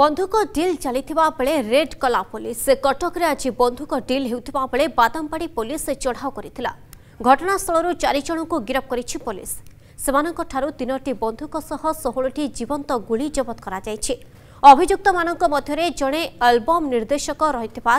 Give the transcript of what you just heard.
ବନ୍ଧୁକ ଡିଲ୍ ଚାଲିଥିବା ବେଳେ ରେଡ୍ କଲା ପୋଲିସ କଟକରେ ଆଜି ବନ୍ଧୁକ ଡିଲ୍ ହେଉଥିବା ବେଳେ ବାଦାମବାଡ଼ି ପୋଲିସ ଚଢ଼ାଉ କରିଥିଲା ଘଟଣାସ୍ଥଳରୁ ଚାରି ଜଣଙ୍କୁ ଗିରଫ କରିଛି ପୋଲିସ ସେମାନଙ୍କଠାରୁ ତିନୋଟି ବନ୍ଧୁକ ସହ ଷୋହଳଟି ଜୀବନ୍ତ ଗୁଳି ଜବତ କରାଯାଇଛି ଅଭିଯୁକ୍ତମାନଙ୍କ ମଧ୍ୟରେ ଜଣେ ଆଲବମ୍ ନିର୍ଦ୍ଦେଶକ ରହିଥିବା